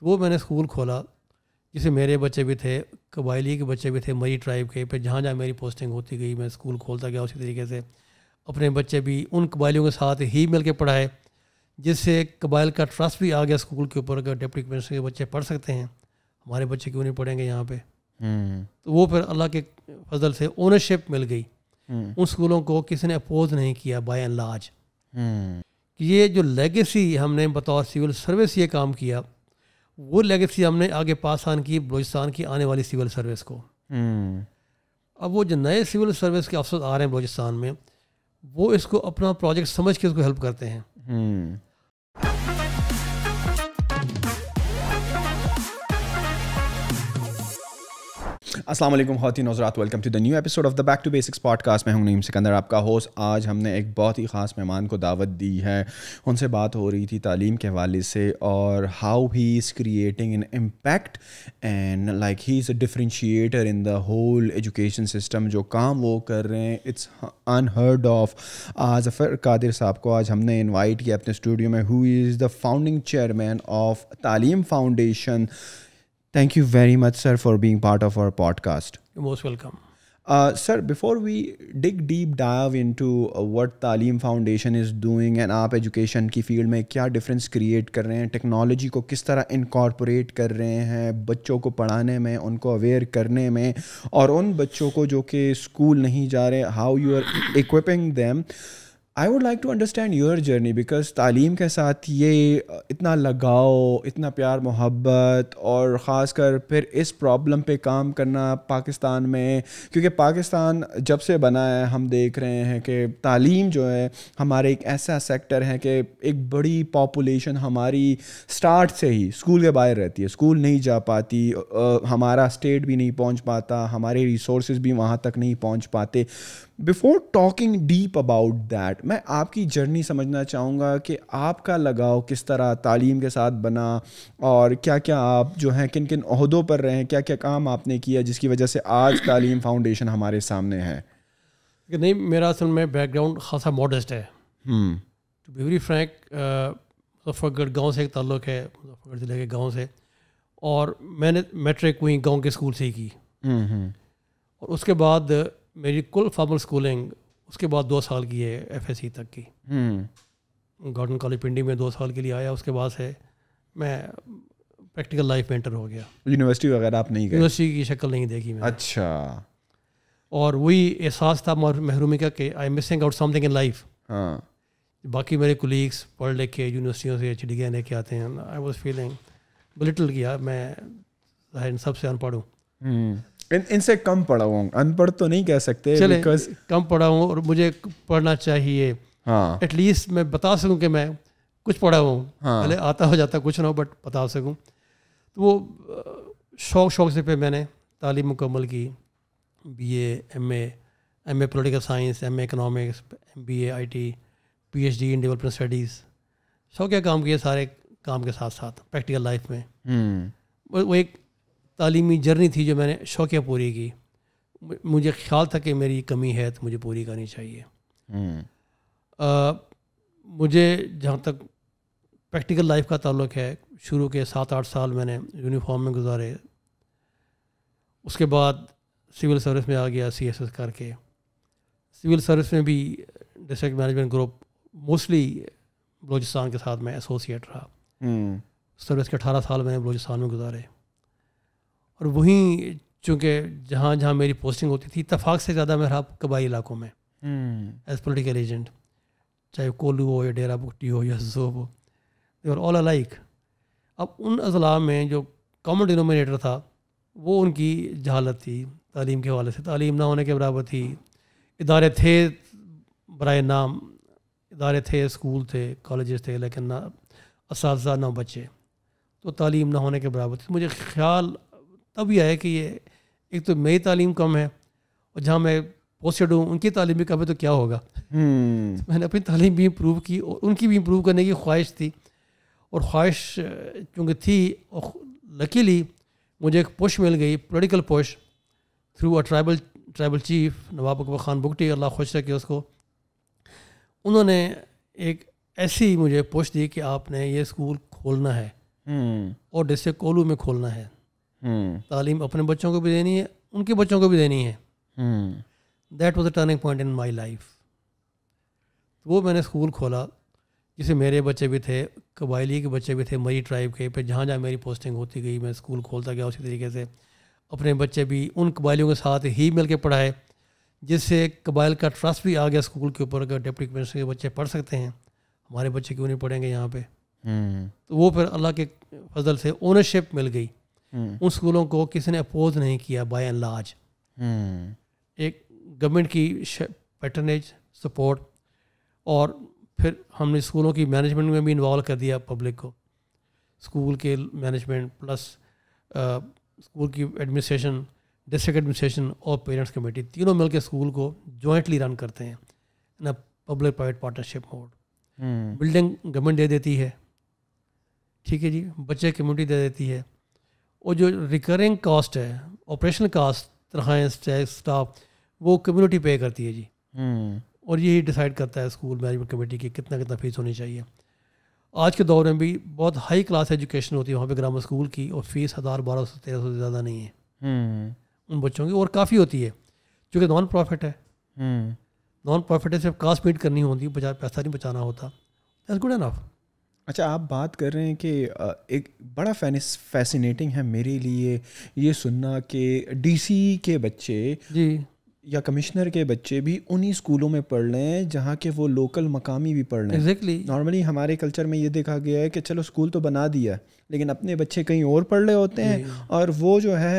तो वो मैंने स्कूल खोला जिसे मेरे बच्चे भी थे कबायली के बच्चे भी थे मरी ट्राइब के फिर जहाँ जहाँ मेरी पोस्टिंग होती गई मैं स्कूल खोलता गया उसी तरीके से अपने बच्चे भी उन कबायलियों के साथ ही मिल के पढ़ाए जिससे कबाइल का ट्रस्ट भी आ गया स्कूल के ऊपर अगर डिप्टी कमिश्नर के बच्चे पढ़ सकते हैं हमारे बच्चे क्यों नहीं पढ़ेंगे यहाँ पे हम्म। तो वो फिर अल्लाह के फजल से ओनरशिप मिल गई हम्म। उन स्कूलों को किसी ने अपोज नहीं किया बाय एंड लार्ज ये जो लेगेसी हमने बतौर सिविल सर्विस ये काम किया वो लेगेसी हमने आगे पास ऑन की बलोचिस्तान की आने वाली सिविल सर्विस को हम्म। अब वो जो नए सिविल सर्विस के अफसर आ रहे हैं बलोचिस्तान में वो इसको अपना प्रोजेक्ट समझ के उसको हेल्प करते हैं हम्म। असलम वालेकुम खातिन welcome to the new episode of the back to basics podcast मैं हूं नईम सिकंदर आपका होस्ट आज हमने एक बहुत ही ख़ास मेहमान को दावत दी है उनसे बात हो रही थी तालीम के हवाले से और how he is creating an impact and like he is a differentiator in the whole education system जो काम वो कर रहे हैं इट्स अनहर्ड ऑफ आज अफर कादिर साहब को आज हमने इन्वाइट किया अपने स्टूडियो में who is the founding chairman of Taleem foundation Thank you very much, sir, for being part of our podcast. You're most welcome. Uh, sir, before we dig deep dive into uh, what Talim Foundation is doing and आप education की field में क्या difference create कर रहे हैं technology को किस तरह incorporate कर रहे हैं बच्चों को पढ़ाने में उनको aware करने में और उन बच्चों को जो कि school नहीं जा रहे how you are equipping them uh, I would like to understand your journey because Taleem के साथ ये इतना लगाव इतना प्यार मोहब्बत और ख़ास कर फिर इस प्रॉब्लम पे काम करना पाकिस्तान में क्योंकि पाकिस्तान जब से बना है हम देख रहे हैं कि तालीम जो है हमारे एक ऐसा सेक्टर है कि एक बड़ी पॉपुलेशन हमारी स्टार्ट से ही स्कूल के बाहर रहती है स्कूल नहीं जा पाती हमारा स्टेट भी नहीं पहुँच पाता हमारे रिसोर्स भी वहाँ तक नहीं पहुँच पाते before talking deep about that मैं आपकी जर्नी समझना चाहूँगा कि आपका लगाव किस तरह तालीम के साथ बना और क्या क्या आप जो हैं किन किन अहदों पर रहे क्या क्या काम आपने किया जिसकी वजह से आज तालीम फाउंडेशन हमारे सामने है नहीं मेरा असल में बैकग्राउंड खासा मॉडस्ट है to be very frank Muzaffargarh गाँव से एक ताल्लुक है मुजफ्फरगढ़ ज़िले के गाँव से और मैंने मैट्रिक हुई गाँव के स्कूल से ही की हम्म, हम्म। और उसके बाद मेरी कुल फॉर्मल स्कूलिंग उसके बाद दो साल की है एफ तक की हम्म। गॉर्डन कॉलेज पिंडी में दो साल के लिए आया उसके बाद से मैं प्रैक्टिकल लाइफ में एंटर हो गया यूनिवर्सिटी वगैरह आप नहीं गए यूनिवर्सिटी की शक्ल नहीं देखी मैं अच्छा और वही एहसास था महरूमी का कि I am missing out something in life बाकी मेरे कोलीग्स पढ़ लिख के यूनिवर्सिटियों से एच डी गए लेके आते हैं आई वॉज फीलिंग लिटल किया मैं सबसे अनपढ़ हूँ हम्म। इन इनसे कम पढ़ा हूँ अनपढ़ तो नहीं कह सकते because... कम पढ़ा हूँ और मुझे पढ़ना चाहिए हाँ एटलीस्ट मैं बता सकूँ कि मैं कुछ पढ़ा हूँ हाँ. पहले आता हो जाता कुछ ना हो बट बता सकूँ तो वो शौक शौक से पे मैंने तालीम मुकम्मल की B M M A political science M A economics M B A I T P H D in development studies शौकिया काम किए सारे काम के साथ साथ प्रैक्टिकल लाइफ में हम्म। वो एक तालीमी जर्नी थी जो मैंने शौक़िया पूरी की मुझे ख्याल था कि मेरी कमी है तो मुझे पूरी करनी चाहिए आ, हम्म। मुझे जहाँ तक प्रैक्टिकल लाइफ का ताल्लुक है शुरू के सात आठ साल मैंने यूनिफॉर्म में गुजारे उसके बाद सिविल सर्विस में आ गया सी एस एस करके सिविल सर्विस में भी district management group mostly Balochistan के साथ मैं एसोसिएट रहा सर्विस हम्म। के अठारह साल मैंने बलोचिस्तान में गुजारे और वहीं चूँकि जहाँ जहाँ मेरी पोस्टिंग होती थी इतफाक़ से ज़्यादा मैं रहा कबाई इलाकों में एज पोलिटिकल एजेंट चाहे कोलू हो या डेरा बुट्टी हो या जोब हो और ऑल अलाइक अब उन अजला में जो कॉमन डिनोमिनेटर था वो उनकी जहालत थी तालीम के हवाले से तालीम ना होने के बराबर थी इदारे थे बर नाम इदारे थे स्कूल थे कॉलेज थे लेकिन ना इस ना बच्चे तो तालीम ना होने के बराबर थी तो मुझे ख्याल तब यह है कि ये एक तो मेरी तालीम कम है और जहाँ मैं पोस्टेड हूँ उनकी तालीम भी कम है तो क्या होगा hmm. तो मैंने अपनी तालीम भी इम्प्रूव की और उनकी भी इम्प्रूव करने की ख्वाहिश थी और ख्वाहिश चूँकि थी और लकीली मुझे एक पुश मिल गई पोलिटिकल पोश through a tribal tribal chief Nawab Akbar Khan Bugti Allah खुश रखे उसको उन्होंने एक ऐसी मुझे पोस्ट दी कि आपने ये स्कूल खोलना है hmm. और डिस्ट्रिक्ट कोलू में खोलना है हम्म। तालीम अपने बच्चों को भी देनी है उनके बच्चों को भी देनी है that was a turning point in my life तो वो मैंने स्कूल खोला जिसे मेरे बच्चे भी थे कबायली के बच्चे भी थे मरी ट्राइब के फिर जहाँ जहाँ मेरी पोस्टिंग होती गई मैं स्कूल खोलता गया उसी तरीके से अपने बच्चे भी उन कबायलियों के साथ ही मिल के पढ़ाए जिससे कबाइल का ट्रस्ट भी आ गया स्कूल के ऊपर अगर डिप्टी कमिश्नर के बच्चे पढ़ सकते हैं हमारे बच्चे क्यों नहीं पढ़ेंगे यहाँ पे हम्म। तो वो फिर अल्लाह के फजल से ओनरशिप मिल गई हम्म। उन स्कूलों को किसी ने अपोज नहीं किया बाय एंड लार्ज एक गवर्नमेंट की पैटर्नेज सपोर्ट और फिर हमने स्कूलों की मैनेजमेंट में भी इन्वॉल्व कर दिया पब्लिक को स्कूल के मैनेजमेंट प्लस स्कूल की एडमिनिस्ट्रेशन डिस्ट्रिक्ट एडमिनिस्ट्रेशन और पेरेंट्स कमेटी तीनों मिलकर स्कूल को जॉइंटली रन करते हैं ना public private partnership mode building government दे देती है ठीक है जी बच्चे कम्युनिटी दे देती है और जो रिकरिंग कास्ट है ऑपरेशनल कास्ट तरह स्टाफ वो कम्युनिटी पे करती है जी हम्म। और यही डिसाइड करता है स्कूल मैनेजमेंट कमेटी की कितना कितना फीस होनी चाहिए आज के दौर में भी बहुत हाई क्लास एजुकेशन होती है वहाँ पे ग्रामर स्कूल की और फीस हज़ार बारह सौ तेरह सौ से ज़्यादा नहीं है हम्म। उन बच्चों की और काफ़ी होती है चूँकि नॉन प्रॉफिट है नॉन हम्म। प्रॉफिट है सिर्फ कास्ट मीट करनी होती है पैसा नहीं बचाना होता दैट्स गुड एनफ अच्छा आप बात कर रहे हैं कि एक बड़ा फैनिस फैसिनेटिंग है मेरे लिए ये सुनना कि डीसी के बच्चे जी या कमिश्नर के बच्चे भी उन्हीं स्कूलों में पढ़ रहे हैं जहाँ के वो लोकल मकामी भी पढ़ रहे हैं एग्जैक्टली नॉर्मली हमारे कल्चर में ये देखा गया है कि चलो स्कूल तो बना दिया लेकिन अपने बच्चे कहीं और पढ़ रहे होते हैं और वो जो है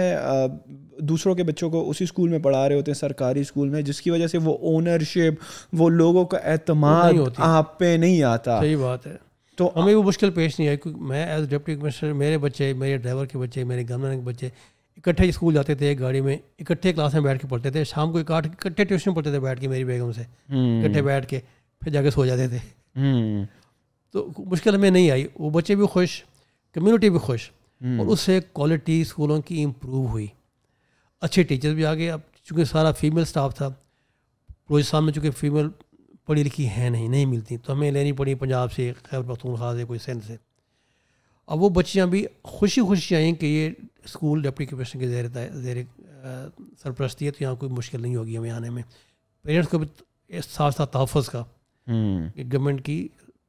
दूसरों के बच्चों को उसी स्कूल में पढ़ा रहे होते हैं सरकारी स्कूल में जिसकी वजह से वो ओनरशिप वो लोगों का एतमाद आप पे नहीं आता सही बात है तो हमें वो मुश्किल पेश नहीं आई क्योंकि मैं एज डिप्टी कमिश्नर मेरे बच्चे मेरे ड्राइवर के बच्चे मेरे गवर्नर के बच्चे इकट्ठे स्कूल जाते थे गाड़ी में इकट्ठे क्लास में बैठ के पढ़ते थे शाम को एक आठ इकट्ठे ट्यूशन पढ़ते थे बैठ के मेरी बेगम से इकट्ठे हम्म। बैठ के फिर जाके सो जाते थे हम्म। तो मुश्किल हमें नहीं आई वो बच्चे भी खुश कम्युनिटी भी खुश और हम्म। उससे क्वालिटी स्कूलों की इम्प्रूव हुई अच्छे टीचर्स भी आ गए अब चूँकि सारा फीमेल स्टाफ था प्रोजेक्ट में चूँकि फीमेल पढ़ी लिखी है नहीं नहीं मिलती तो हमें लेनी पड़ी पंजाब से खैर पख्तूनखा से कोई सेंध से अब वो बच्चियाँ भी खुशी खुशी आई कि ये स्कूल डिप्टी कमिश्नर के जेर जेर सरप्रस्ती है तो यहाँ कोई मुश्किल नहीं होगी हमें आने में पेरेंट्स को भी साथ साथ तहफ़ का हम्म। कि गवर्नमेंट की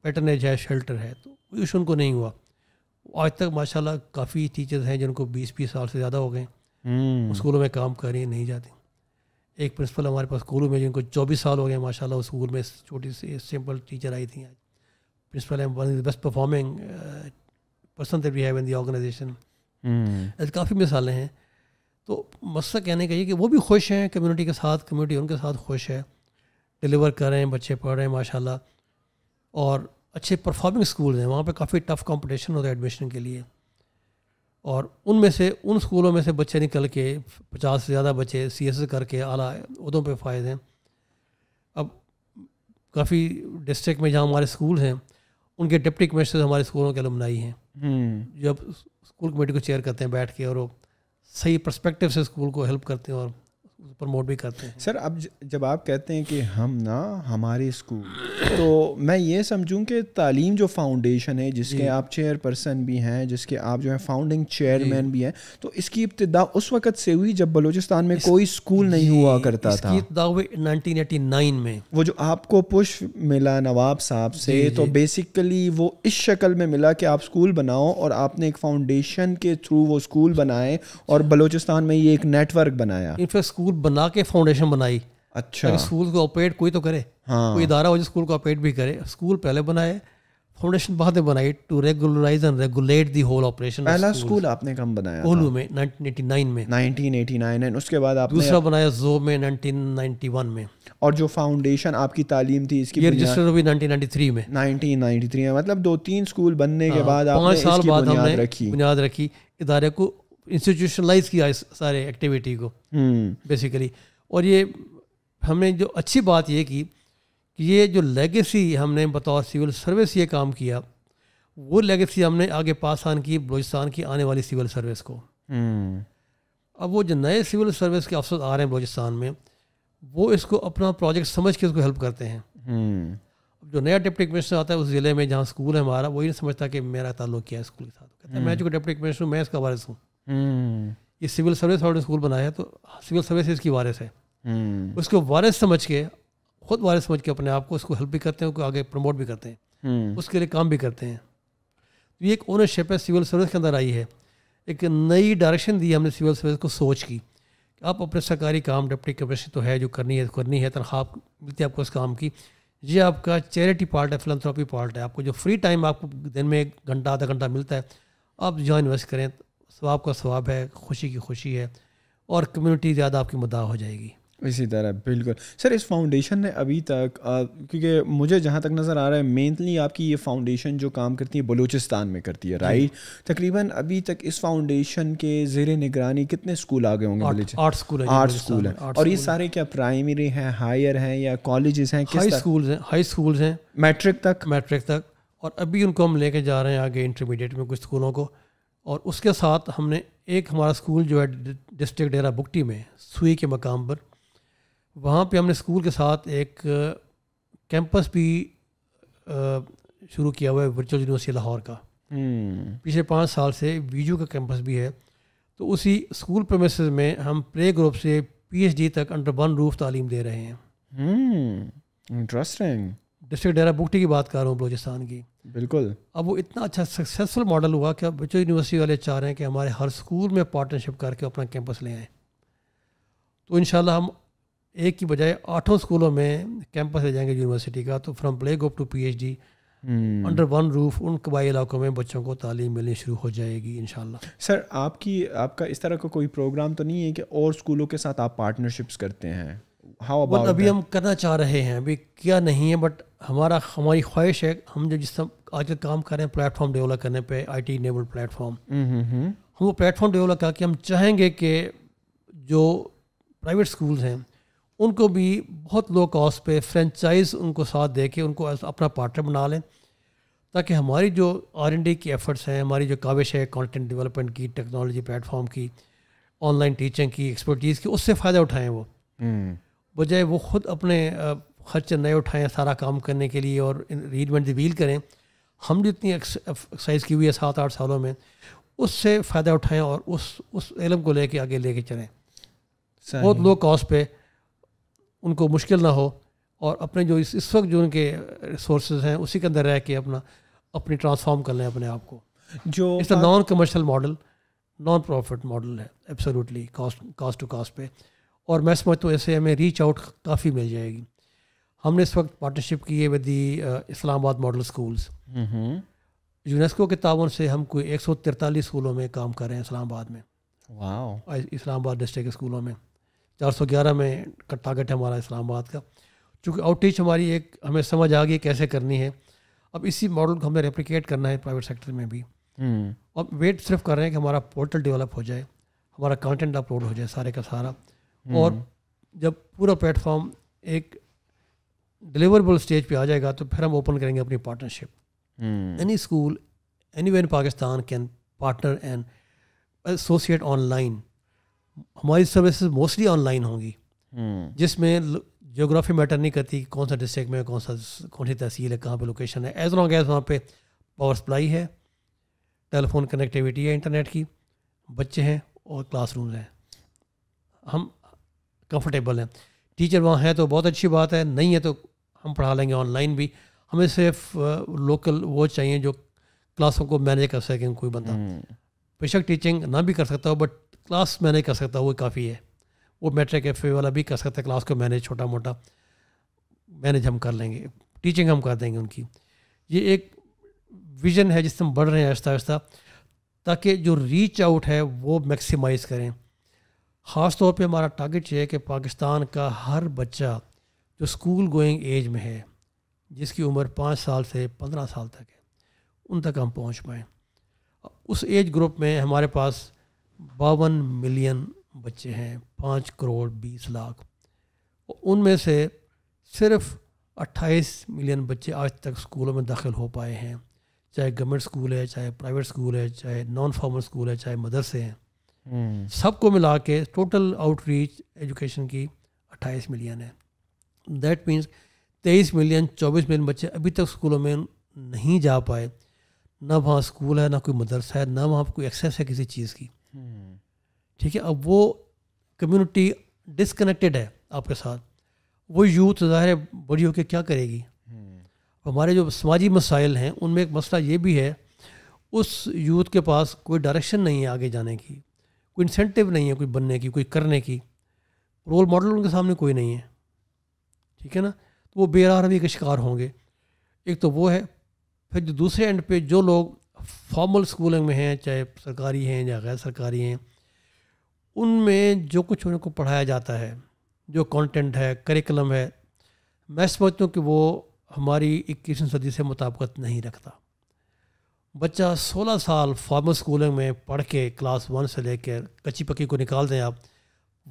पेटर्नेज है शेल्टर है तो कोई उनको नहीं हुआ आज तक माशाल्लाह काफ़ी टीचर्स हैं जिनको 20-20 साल से ज़्यादा हो गए हम्म। स्कूलों में काम करें नहीं जाती एक प्रिंसिपल हमारे पास स्कूल में जिनको चौबीस साल हो गए माशाला उस स्कूल में छोटी सी सिंपल टीचर आई थी आज principal am one best performing person that we have in the organisation ऐसे काफ़ी मिसालें हैं तो मसला कहने का ये कि वो भी खुश हैं कम्युनिटी के साथ कम्युनिटी उनके साथ खुश है डिलीवर कर रहे हैं बच्चे पढ़ रहे हैं माशाल्लाह और अच्छे परफॉर्मिंग स्कूल हैं वहाँ पे काफ़ी टफ कंपटीशन होता है एडमिशन के लिए और उनमें से उन स्कूलों में से बच्चे निकल के पचास से ज़्यादा बच्चे सी एस करके आला उदों पर फ़ायदे हैं अब काफ़ी डिस्ट्रिक्ट में जहाँ हमारे स्कूल हैं उनके डिप्टी कमिश्नर हमारे स्कूलों के अलमनाई हैं हम्म। जब स्कूल कमेटी को चेयर करते हैं बैठ के और वो सही परस्पेक्टिव से स्कूल को हेल्प करते हैं और प्रमोट भी करते हैं सर अब जब आप कहते हैं कि हम ना हमारे स्कूल तो मैं ये समझूं कि तालीम जो फाउंडेशन है जिसके आप चेयर पर्सन भी हैं जिसके आप जो है फाउंडिंग चेयरमैन भी हैं तो इसकी इब्तदा उस वक्त से हुई जब बलोचिस्तान में कोई स्कूल नहीं हुआ करता था इब्तदा हुई 1989 में वो जो आपको पुष्प मिला नवाब साहब से तो बेसिकली वो इस शक्ल में मिला कि आप स्कूल बनाओ और आपने एक फाउंडेशन के थ्रू वो स्कूल बनाए और बलोचिस्तान में ये एक नेटवर्क बनाया स्कूल स्कूल बना के फाउंडेशन बनाई अच्छा स्कूल को ऑपरेट कोई तो करे हाँ। कोई इदारा हो जो स्कूल को ऑपरेट भी करे स्कूल पहले बनाए फाउंडेशन बाद में बनाई to regularise and regulate the whole operation पहला स्कूल आपने कम बनाया ओलू में 1989 में 1989 एंड उसके बाद आपने दूसरा बनाया जो में 1991 में और जो फाउंडेशन आपकी तालीम थी इसकी ये रजिस्टर भी 1993 में 1993 में मतलब दो तीन स्कूल बनने के हाँ, बाद आपने पाँच साल बाद हमने रखी बुनियाद रखी इदारे को इंस्टीट्यूशनलाइज किया इस सारे एक्टिविटी को बेसिकली हम्म। और ये हमने जो अच्छी बात ये की कि ये जो लेगेसी हमने बतौर सिविल सर्विस ये काम किया वो लेगेसी हमने आगे पास ऑन की बलोचिस्तान की आने वाली सिविल सर्विस को हम्म। अब वो जो नए सिविल सर्विस के अफसर आ रहे हैं बलोचिस्तान में वो इसको अपना प्रोजेक्ट समझ के उसको हेल्प करते हैं हम्म। जो नया डिप्टी कमिश्नर आता है उस ज़िले में जहाँ स्कूल है हमारा वही नहीं समझता कि मेरा ताल्लुक क्या है स्कूल के साथ कहता है मैं जो डिप्टी कमिश्नर हूँ मैं इसका वारिस हूँ ये सिविल सर्विस और स्कूल बनाया है तो सिविल सर्विस इसकी वारिस है हम्म। उसको वारिस समझ के खुद वारिस समझ के अपने आप को उसको हेल्प भी करते हैं उसको आगे प्रमोट भी करते हैं हम्म। उसके लिए काम भी करते हैं तो ये एक ओनरशिप है सिविल सर्विस के अंदर आई है एक नई डायरेक्शन दी हमने सिविल सर्विस को सोच की आप अपने सरकारी काम डिप्टी कमिश्नर तो है जो करनी है करनी है तनख्वाह मिलती है आपको उस काम की ये आपका चैरिटी पार्ट है फिलंथ्रॉपी पार्ट है आपको जो फ्री टाइम आपको दिन में एक घंटा आधा घंटा मिलता है आप जहाँ इन्वेस्ट करें स्वाब का स्वाब है खुशी की खुशी है और कम्युनिटी ज़्यादा आपकी मुदा हो जाएगी इसी तरह बिल्कुल सर इस फाउंडेशन ने अभी तक क्योंकि मुझे जहाँ तक नज़र आ रहा है मेनली आपकी ये फाउंडेशन जो काम करती है बलूचिस्तान में करती है राइट तकरीबन अभी तक इस फाउंडेशन के जेर निगरानी कितने स्कूल आ गए होंगे आर्ट स्कूल आठ स्कूल हैं और ये सारे क्या प्राइमरी हैं हायर हैं या कॉलेज हैं स्कूल हैं हाई स्कूल हैं मैट्रिक तक मैट्रिक तक और अभी उनको हम लेके जा रहे हैं आगे इंटरमीडिएट में कुछ स्कूलों को और उसके साथ हमने एक हमारा स्कूल जो है डिस्ट्रिक्ट डेरा बुकटी में सुई के मकाम पर वहाँ पे हमने स्कूल के साथ एक कैंपस भी शुरू किया हुआ है वर्चुअल यूनिवर्सिटी लाहौर का हम्म। पिछले पाँच साल से वीजू का कैंपस भी है तो उसी स्कूल प्रमेस में हम प्ले ग्रुप से पीएचडी तक अंडर वन रूफ तालीम दे रहे हैं इंटरेस्टिंग हम्म। डिस्ट्रिक्ट डेरा बुकटी की बात कर रहा हूँ बलोचिस्तान की बिल्कुल अब वो इतना अच्छा सक्सेसफुल मॉडल हुआ कि अब बच्चों यूनिवर्सिटी वाले चाह रहे हैं कि हमारे हर स्कूल में पार्टनरशिप करके अपना कैंपस ले आएँ तो इन हम एक की बजाय आठों स्कूलों में कैंपस ले जाएंगे यूनिवर्सिटी का तो from play group to D under one roof उन कबाई इलाकों में बच्चों को तालीम मिलनी शुरू हो जाएगी इन सर आपकी आपका इस तरह का को कोई प्रोग्राम तो नहीं है कि और स्कूलों के साथ आप पार्टनरशिप्स करते हैं हाउ अबाउट अभी हम करना चाह रहे हैं अभी क्या नहीं है बट हमारा हमारी ख्वाहिश है हम जो जिस आजकल काम कर रहे हैं प्लेटफॉर्म डेवलप करने पे आई टी इनेबल्ड प्लेटफॉर्म हम वो प्लेटफॉर्म डेवलप करके हम चाहेंगे कि जो प्राइवेट स्कूल हैं उनको भी बहुत लो कॉस्ट पे फ्रेंचाइज उनको साथ दे के उनको अपना पार्टनर बना लें ताकि हमारी जो आर एन डी की एफर्ट्स हैं हमारी जो काविश है कंटेंट डेवलपमेंट की टेक्नोलॉजी प्लेटफॉर्म की ऑनलाइन टीचिंग की एक्सपर्टीज़ की उससे फ़ायदा उठाएं वो hmm. बजाय वो खुद अपने खर्चे नए उठाएं सारा काम करने के लिए और रीड एंड करें हम इतनी एक्सरसाइज की हुई है सात आठ सालों में उससे फ़ायदा उठाएं और उस उस इलम को लेके आगे लेके चलें बहुत लो कॉस्ट पे उनको मुश्किल ना हो और अपने जो इस इस वक्त जो उनके रिसोर्स हैं उसी के अंदर रह के अपना अपनी ट्रांसफॉर्म कर लें अपने आप को जो इसका non commercial model non profit model है absolutely cost cost to cost पे और मैं समझता हूँ ऐसे हमें रीच आउट काफ़ी मिल जाएगी हमने इस वक्त पार्टनरशिप की है with the uh, Islamabad model schools UNESCO के तावन से हम कोई एक सौ तिरतालीस स्कूलों में काम कर रहे हैं इस्लामाबाद में इस्लामाबाद डिस्ट्रिक्ट के स्कूलों में चार सौ ग्यारह में टारगेट है हमारा इस्लामाबाद का चूँकि आउटरीच हमारी एक हमें समझ आ गई कैसे करनी है अब इसी मॉडल को हमें रेप्लिकेट करना है प्राइवेट सेक्टर में भी हम्म। अब वेट सिर्फ कर रहे हैं कि हमारा पोर्टल डेवलप हो जाए हमारा कंटेंट अपलोड हो जाए सारे का सारा और हम्म। जब पूरा प्लेटफॉर्म एक डिलीवरेबल स्टेज पे आ जाएगा तो फिर हम ओपन करेंगे अपनी partnership any school any in Pakistan can partner and associate online हमारी सर्विसेज मोस्टली ऑनलाइन होंगी हम्म। जिसमें जोग्राफी मैटर नहीं करती कौन सा डिस्ट्रिक्ट में कौन सा कौन सी तहसील है कहाँ पे लोकेशन है एज लॉन्ग एज वहाँ पे पावर सप्लाई है टेलीफोन कनेक्टिविटी है इंटरनेट की बच्चे हैं और क्लासरूम हैं हम कंफर्टेबल हैं टीचर वहाँ है तो बहुत अच्छी बात है नहीं है तो हम पढ़ा लेंगे ऑनलाइन भी हमें सिर्फ लोकल वो चाहिए जो क्लासों को मैनेज कर सकें कोई बंदा हम्म। बेशक टीचिंग ना भी कर सकता हो बट क्लास मैनेज कर सकता हो वो काफ़ी है वो मेट्रिक एफ वाला भी कर सकता है क्लास को मैनेज छोटा मोटा मैनेज हम कर लेंगे टीचिंग हम कर देंगे उनकी ये एक विजन है जिससे हम बढ़ रहे हैं आहिस्ता आहिस्ता ताकि जो रीच आउट है वो मैक्सिमाइज़ करें ख़ास तौर पे हमारा टारगेट ये है कि पाकिस्तान का हर बच्चा जो स्कूल गोइंग एज में है जिसकी उम्र पाँच साल से पंद्रह साल तक है उन तक हम पहुँच पाएँ उस एज ग्रुप में हमारे पास बावन मिलियन बच्चे हैं पाँच करोड़ बीस लाख उनमें से सिर्फ अट्ठाईस मिलियन बच्चे आज तक स्कूलों में दाखिल हो पाए हैं चाहे गवर्नमेंट स्कूल है चाहे प्राइवेट स्कूल है चाहे नॉन फॉर्मल स्कूल है चाहे मदरसे हैं हम्म। सबको मिला के टोटल आउटरीच एजुकेशन की अट्ठाईस मिलियन है दैट मीन्स तेईस मिलियन चौबीस मिलियन बच्चे अभी तक स्कूलों में नहीं जा पाए ना वहाँ स्कूल है ना कोई मदरसा है ना वहाँ कोई एक्सेस है किसी चीज़ की हम्म। ठीक है अब वो कम्युनिटी डिसकनेक्टेड है आपके साथ वो यूथ ज़ाहिर है बड़ी होकर क्या करेगी हम्म। हमारे जो समाजी मसाइल हैं उनमें एक मसला ये भी है उस यूथ के पास कोई डायरेक्शन नहीं है आगे जाने की कोई इंसेंटिव नहीं है कोई बनने की कोई करने की रोल मॉडल उनके सामने कोई नहीं है ठीक है ना तो वो बेरारवी के शिकार होंगे एक तो वो है फिर जो दूसरे एंड पे जो लोग फॉर्मल स्कूलिंग में हैं चाहे सरकारी हैं या गैर सरकारी हैं उनमें जो कुछ उनको पढ़ाया जाता है जो कंटेंट है करिकुलम है मैं समझता हूँ कि वो हमारी इक्कीसवीं सदी से मुताबकत नहीं रखता बच्चा 16 साल फॉर्मल स्कूलिंग में पढ़ के क्लास वन से लेकर कच्ची पक्की को निकाल दें आप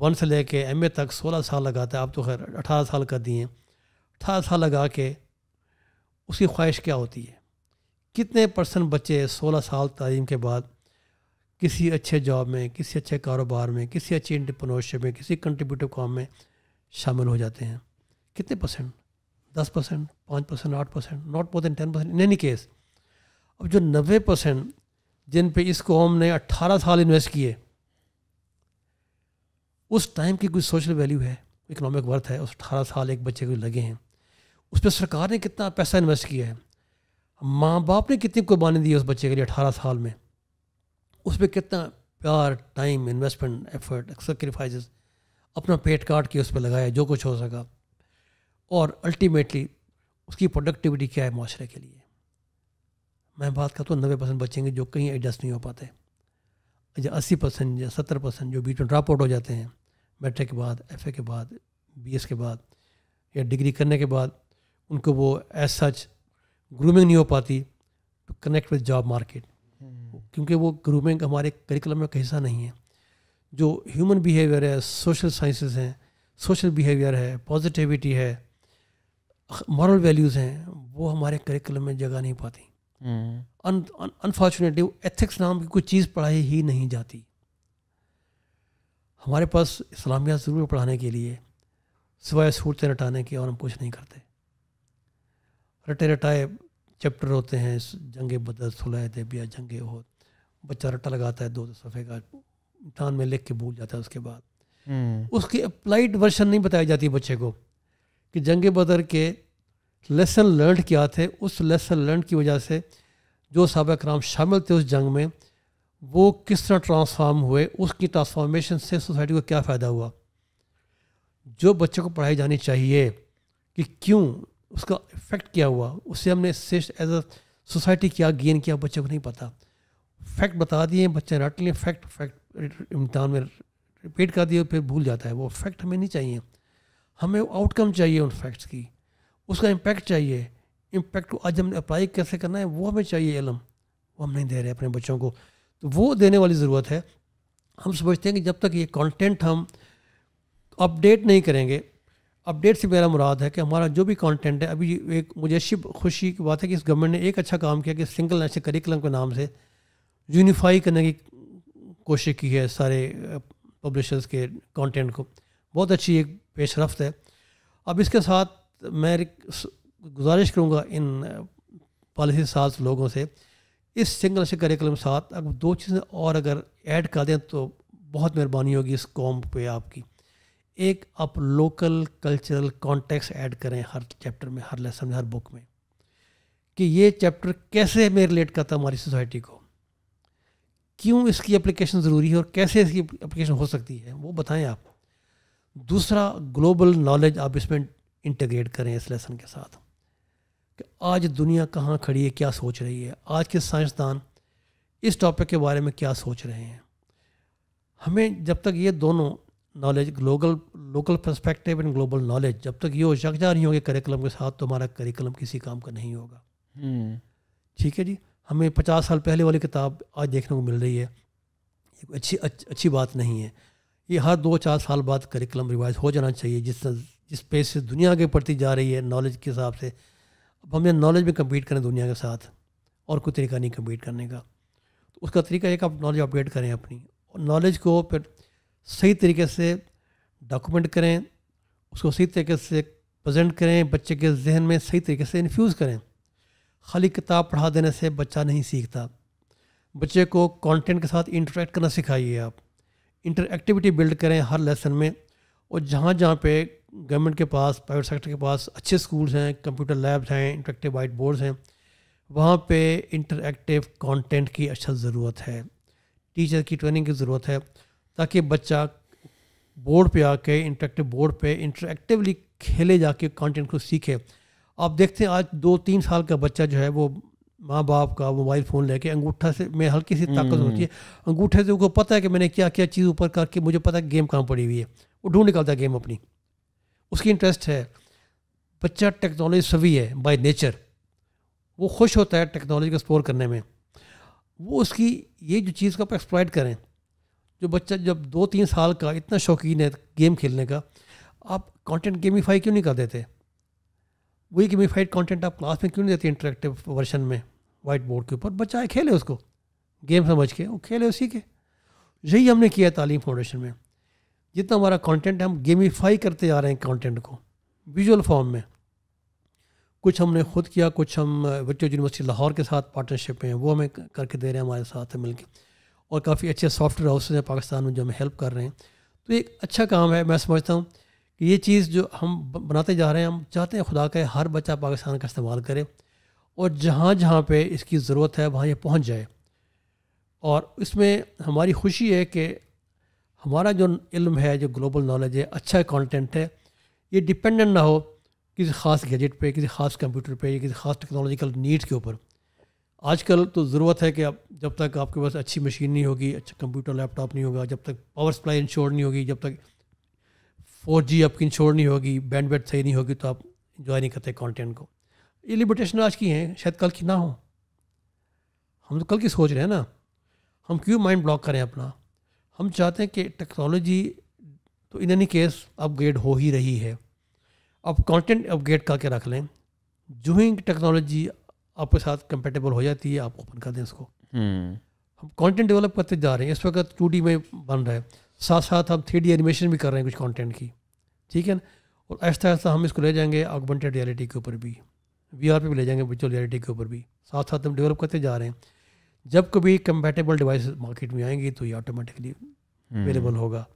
वन से लेके एमए तक 16 साल लगाते हैं आप तो खैर 18 साल कर दिए अठारह साल लगा के उसकी ख्वाहिश क्या होती है कितने परसेंट बच्चे 16 साल तालीम के बाद किसी अच्छे जॉब में किसी अच्छे कारोबार में किसी अच्छी इंटरप्रनोरशिप में किसी कंट्रीब्यूटिव काम में शामिल हो जाते हैं कितने परसेंट दस परसेंट पाँच परसेंट आठ percent not more than ten percent in any case अब जो नबे परसेंट जिन पे इस कौम ने अट्ठारह साल इन्वेस्ट किए उस टाइम की कोई सोशल वैल्यू है इकोनॉमिक वर्थ है उस अठारह साल एक बच्चे को लगे हैं उस पर सरकार ने कितना पैसा इन्वेस्ट किया है माँ बाप ने कितनी कुर्बानी दी है उस बच्चे के लिए अठारह साल में उस पर कितना प्यार टाइम इन्वेस्टमेंट एफर्ट सेक्रीफाइज अपना पेट काट के उस पर लगाया जो कुछ हो सका और अल्टीमेटली उसकी प्रोडक्टिविटी क्या है माशरे के लिए मैं बात करता हूँ नब्बे परसेंट बच्चे जो कहीं एडजस्ट नहीं हो पाते या अस्सी परसेंट या सत्तर परसेंट जो बीच में ड्रॉप आउट हो जाते हैं मैट्रिक के बाद एफ के बाद बी के बाद या डिग्री करने के बाद उनको वो एज सच ग्रूमिंग नहीं हो पाती to connect with job market क्योंकि वो ग्रूमिंग हमारे करिकुलम का हिस्सा नहीं है जो ह्यूमन बिहेवियर है सोशल साइंसेस हैं सोशल बिहेवियर है पॉजिटिविटी है मॉरल वैल्यूज़ हैं वो हमारे करिकुलम में जगह नहीं पाती अनफॉर्चुनेटली हम्म। एथिक्स नाम की कोई चीज़ पढ़ाई ही नहीं जाती हमारे पास इस्लामिया ज़रूर पढ़ाने के लिए सिवाय सूरतें रटाने की और हम कुछ नहीं करते रटे रटाए चैप्टर होते हैं जंग बदर सुलह देबिया जंगे हो बच्चा रटा लगाता है दो दो सफ़े का इंसान में लिख के भूल जाता है उसके बाद हम्म। उसकी अप्लाइड वर्शन नहीं बताई जाती बच्चे को कि जंग बदर के लेसन लर्न किया थे उस लेसन लर्न की वजह से जो सबक कराम शामिल थे उस जंग में वो किस तरह ट्रांसफार्म हुए उसकी ट्रांसफॉर्मेशन से सोसाइटी को क्या फ़ायदा हुआ जो बच्चों को पढ़ाई जानी चाहिए कि क्यों उसका इफ़ेक्ट क्या हुआ उससे हमने सिर्फ एज अ सोसाइटी क्या गेन किया बच्चों को नहीं पता फैक्ट बता दिए बच्चे रट लिए फैक्ट फैक्ट इम्तहान में रिपीट कर दिए फिर भूल जाता है वो फैक्ट हमें नहीं चाहिए हमें आउटकम चाहिए उन फैक्ट्स की उसका इम्पैक्ट चाहिए इम्पैक्ट को आज हमने अप्लाई कैसे करना है वो हमें चाहिए इलम वो हम नहीं दे रहे अपने बच्चों को तो वो देने वाली ज़रूरत है हम समझते हैं कि जब तक ये कंटेंट हम अपडेट नहीं करेंगे अपडेट से मेरा मुराद है कि हमारा जो भी कंटेंट है अभी एक मुझे अच्छी खुशी की बात है कि इस गवर्नमेंट ने एक अच्छा काम किया कि सिंगल नेशनल करिकुलम के नाम से यूनिफाई करने की कोशिश की है सारे पब्लिशर्स के कंटेंट को बहुत अच्छी एक पेशरफ है अब इसके साथ तो मैं गुजारिश करूँगा इन पॉलिसी साज लोगों से इस सिंगल से करिकुलम साथ अब दो चीज़ें और अगर ऐड कर दें तो बहुत मेहरबानी होगी इस कॉम पे आपकी एक आप लोकल कल्चरल कॉन्टेक्स ऐड करें हर चैप्टर में हर लेसन में हर बुक में कि ये चैप्टर कैसे में रिलेट करता है हमारी सोसाइटी को क्यों इसकी एप्लीकेशन ज़रूरी है और कैसे इसकी एप्लीकेशन हो सकती है वो बताएं आप दूसरा ग्लोबल नॉलेज आप इसमें इंटीग्रेट करें इस लेसन के साथ कि आज दुनिया कहाँ खड़ी है क्या सोच रही है आज के साइंसदान इस टॉपिक के बारे में क्या सोच रहे हैं हमें जब तक ये दोनों knowledge global local perspective and global knowledge जब तक ये जा नहीं होगी करिकुलम के साथ तो हमारा करिकुलम किसी काम का नहीं होगा हम्म। ठीक है जी हमें पचास साल पहले वाली किताब आज देखने को मिल रही है अच्छी अच्छी बात नहीं है ये हर दो चार साल बाद करिकुलम रिवाइज हो जाना चाहिए जिससे जिस पेज से दुनिया आगे बढ़ती जा रही है नॉलेज के हिसाब से अब हमें नॉलेज में कम्पीट करें दुनिया के साथ और कोई तरीका नहीं कम्पीट करने का तो उसका तरीका एक आप नॉलेज अपडेट करें अपनी और नॉलेज को फिर सही तरीके से डॉक्यूमेंट करें उसको सही तरीके से प्रजेंट करें बच्चे के जहन में सही तरीके से इन्फ्यूज़ करें खाली किताब पढ़ा देने से बच्चा नहीं सीखता बच्चे को कंटेंट के साथ इंटरेक्ट करना सिखाइए आप इंटरएक्टिविटी बिल्ड करें हर लेसन में और जहाँ जहाँ पे गवर्नमेंट के पास प्राइवेट सेक्टर के पास अच्छे स्कूल्स हैं कंप्यूटर लैब्स हैं इंटरेक्टिव वाइट बोर्ड्स हैं वहाँ पे इंटरेक्टिव कंटेंट की अच्छा ज़रूरत है टीचर की ट्रेनिंग की ज़रूरत है ताकि बच्चा बोर्ड पे आके इंटरेक्टिव बोर्ड पे इंटरेक्टिवली खेले जाके कंटेंट को सीखे आप देखते हैं आज दो तीन साल का बच्चा जो है वो माँ बाप का मोबाइल फ़ोन लेके अंगूठा से में हल्की सी ताकत हम्म। होती है अंगूठे से उनको पता है कि मैंने क्या क्या चीज़ ऊपर करके मुझे पता है गेम कहाँ पड़ी हुई है वो ढूंढ निकालता है गेम अपनी उसकी इंटरेस्ट है बच्चा टेक्नोलॉजी सभी है बाय नेचर वो खुश होता है टेक्नोलॉजी को एक्सप्लोर करने में वो उसकी ये जो चीज़ को आप एक्सप्लॉयट करें जो बच्चा जब दो तीन साल का इतना शौकीन है गेम खेलने का आप कंटेंट गेमीफाई क्यों नहीं कर देते वही गेमीफाइड कंटेंट आप क्लास में क्यों नहीं देते इंटरेक्टिव वर्जन में वाइट बोर्ड के ऊपर बच्चा खेले उसको गेम समझ के वो खेले उसी के यही हमने किया तालीम फाउंडेशन में जितना हमारा कंटेंट है हम गेमीफाई करते जा रहे हैं कंटेंट को विजुअल फॉर्म में कुछ हमने खुद किया कुछ हम विक्टोरिया यूनिवर्सिटी लाहौर के साथ पार्टनरशिप में वो हमें करके दे रहे हैं हमारे साथ मिलकर और काफ़ी अच्छे सॉफ्टवेयर हाउसेज हैं पाकिस्तान में जो हमें हेल्प कर रहे हैं तो एक अच्छा काम है मैं समझता हूँ कि ये चीज़ जो हम बनाते जा रहे हैं हम चाहते हैं खुदा का हर बच्चा पाकिस्तान का इस्तेमाल करे और जहाँ जहाँ पे इसकी ज़रूरत है वहाँ ये पहुँच जाए और इसमें हमारी खुशी है कि हमारा जो इल्म है जो ग्लोबल नॉलेज है अच्छा कंटेंट है ये डिपेंडेंट ना हो किसी ख़ास गैजेट पे किसी ख़ास कंप्यूटर पे किसी ख़ास टेक्नोलॉजिकल नीड्स के ऊपर आजकल तो ज़रूरत है कि आप जब तक आपके पास अच्छी मशीन नहीं होगी अच्छा कंप्यूटर लैपटॉप नहीं होगा जब तक पावर सप्लाई इंश्योर नहीं होगी जब तक फोर जी आपकी इंश्योर नहीं होगी बैंड सही नहीं होगी तो आप इन्जॉय नहीं करते कॉन्टेंट को ये लिमिटेशन आज की हैं शायद कल की ना हो हम तो कल की सोच रहे हैं ना हम क्यों माइंड ब्लॉक करें अपना हम चाहते हैं कि टेक्नोलॉजी तो इन एनी केस अपग्रेड हो ही रही है अब कंटेंट अपग्रेड करके रख लें जो ही टेक्नोलॉजी आपके साथ कंपेटेबल हो जाती है आप ओपन कर दें इसको हम्म। हम कंटेंट डेवलप करते जा रहे हैं इस वक्त टू में बन रहा है साथ साथ हम थ्री एनिमेशन भी कर रहे हैं कुछ कॉन्टेंट की ठीक है ना और ऐसा ऐसा हम इसको ले जाएंगे ऑगमेंटेड रियलिटी के ऊपर भी वी आर पे भी ले जाएंगे वर्चुअल रियलिटी के ऊपर भी साथ साथ हम डेवलप करते जा रहे हैं जब कभी कंपेटेबल डिवाइस मार्केट में आएंगी तो ये ऑटोमेटिकली अवेलेबल hmm. होगा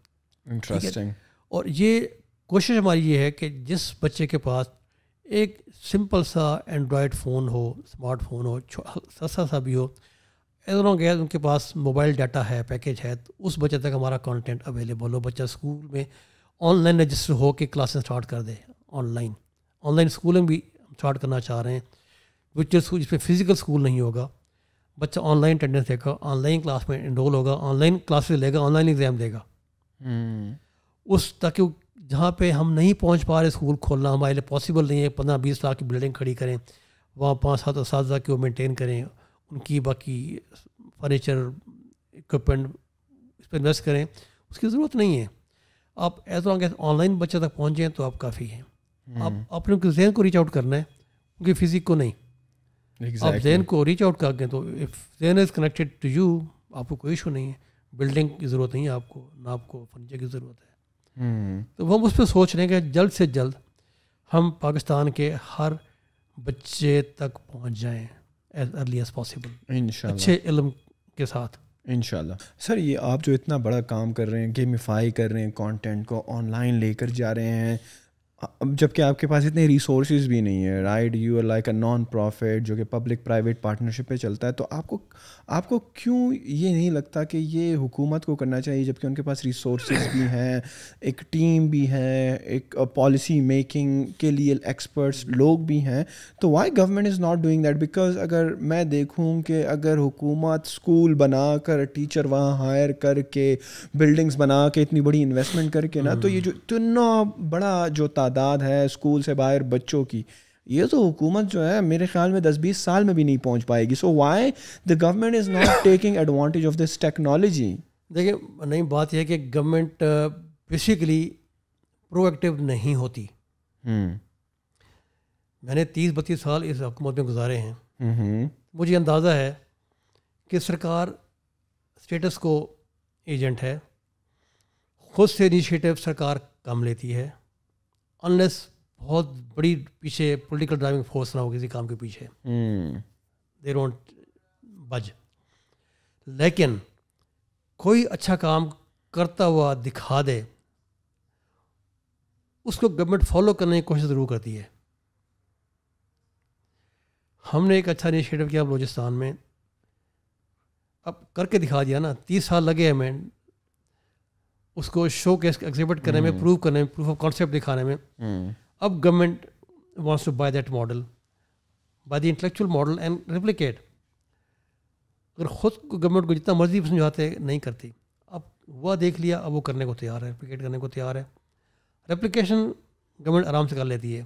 इंटरेस्टिंग और ये कोशिश हमारी ये है कि जिस बच्चे के पास एक सिंपल सा एंड्रॉयड फ़ोन हो स्मार्टफोन हो सस्ता सा भी हो एज लॉन्ग उनके पास मोबाइल डाटा है पैकेज है तो उस बच्चे तक हमारा कंटेंट अवेलेबल हो बच्चा स्कूल में ऑनलाइन रजिस्टर हो के क्लासेस स्टार्ट कर दे ऑनलाइन ऑनलाइन स्कूलिंग भी स्टार्ट करना चाह रहे हैं बच्चे स्कूल जिसमें फ़िज़िकल स्कूल नहीं होगा बच्चा ऑनलाइन अटेंडेंस देगा ऑनलाइन क्लास में इनरोल होगा ऑनलाइन क्लासेस लेगा ऑनलाइन एग्ज़ाम देगा हम्म। उस ताकि जहाँ पे हम नहीं पहुँच पा रहे स्कूल खोलना हमारे लिए पॉसिबल नहीं है पंद्रह बीस लाख की बिल्डिंग खड़ी करें वहाँ पाँच सात इस की वो मेनटेन करें उनकी बाकी फर्नीचर इक्विपमेंट इस पर इन्वेस्ट करें उसकी ज़रूरत नहीं है आप एज लॉन्ग एज ऑनलाइन बच्चे तक पहुँचें तो आप काफ़ी हैं आप हम्म। अपने उनके जहन को रीच आउट करना है उनकी फिजिक को नहीं exactly. आप जहन को रीच आउट कर तो इफ़ जहन इज़ कनेक्टेड टू यू आपको कोई इशू नहीं है बिल्डिंग की ज़रूरत नहीं है आपको ना आपको फर्नीचर की ज़रूरत है हम्म। तो हम उस पर सोच रहे हैं कि जल्द से जल्द हम पाकिस्तान के हर बच्चे तक पहुँच जाए एज अर्ली एज़ पॉसिबल अच्छे इलम के साथ इन सर ये आप जो इतना बड़ा काम कर रहे हैं गेमिफाई कर रहे हैं कंटेंट को ऑनलाइन लेकर जा रहे हैं जबकि आपके पास इतने रिसोर्स भी नहीं है right you are like a non profit जो कि पब्लिक प्राइवेट पार्टनरशिप पे चलता है तो आपको आपको क्यों ये नहीं लगता कि ये हुकूमत को करना चाहिए जबकि उनके पास रिसोर्स भी हैं एक टीम भी है एक पॉलिसी uh, मेकिंग के लिए एक्सपर्ट्स लोग भी हैं तो why government is not doing that because अगर मैं देखूँ कि अगर हुकूमत स्कूल बना कर टीचर वहाँ हायर करके बिल्डिंग्स बना के इतनी बड़ी इन्वेस्टमेंट करके ना तो ये जो इतना बड़ा जो तादाद तादाद है स्कूल से बाहर बच्चों की ये तो हुकूमत जो है मेरे ख्याल में दस बीस साल में भी नहीं पहुंच पाएगी so why the government is not taking advantage of this technology देखिए नहीं बात यह है कि गवर्नमेंट बेसिकली प्रोएक्टिव नहीं होती हम्म। मैंने तीस बत्तीस साल इस हुकूमत में गुजारे हैं हम्म। मुझे अंदाज़ा है कि सरकार स्टेटस को एजेंट है खुद से इनिशिएटिव सरकार कम लेती है अनलेस बहुत बड़ी पीछे पॉलिटिकल ड्राइविंग फोर्स ना हो किसी काम के पीछे दे डोंट बज लेकिन कोई अच्छा काम करता हुआ दिखा दे उसको गवर्नमेंट फॉलो करने की कोशिश ज़रूर करती है हमने एक अच्छा इनिशिएटिव किया बलोचिस्तान में अब करके दिखा दिया ना तीस साल लगे हमें उसको शो केस एग्जिबिट करने में प्रूव हम्म। करने में प्रूफ ऑफ कॉन्सेप्ट दिखाने में हम्म। अब government wants to buy that model buy the intellectual model and replicate अगर खुद को गवर्नमेंट को जितना मर्जी समझाते नहीं करती अब वह देख लिया अब वो करने को तैयार है रिप्लिकेट करने को तैयार है रेप्लिकेशन गवर्नमेंट आराम से कर लेती है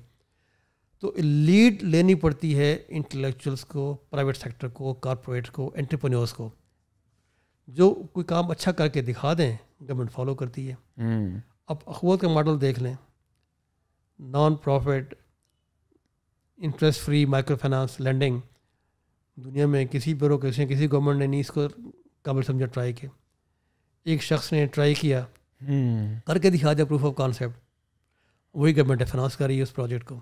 तो लीड लेनी पड़ती है इंटेलेक्चुअल्स को प्राइवेट सेक्टर को कॉरपोरेट को एंटरप्रेन्योर्स को जो कोई काम अच्छा करके दिखा दें गवर्नमेंट फॉलो करती है हम्म। अब अखबार का मॉडल देख लें non profit interest free micro finance lending दुनिया में किसी ब्यूरोक्रेसी किसी गवर्नमेंट ने नहीं इसको कबल समझा ट्राई किया एक शख्स ने ट्राई किया हम्म। करके दिखा दिया प्रूफ ऑफ कॉन्सेप्ट वही गवर्नमेंट फाइनेंस हम्म। कर रही है उस प्रोजेक्ट को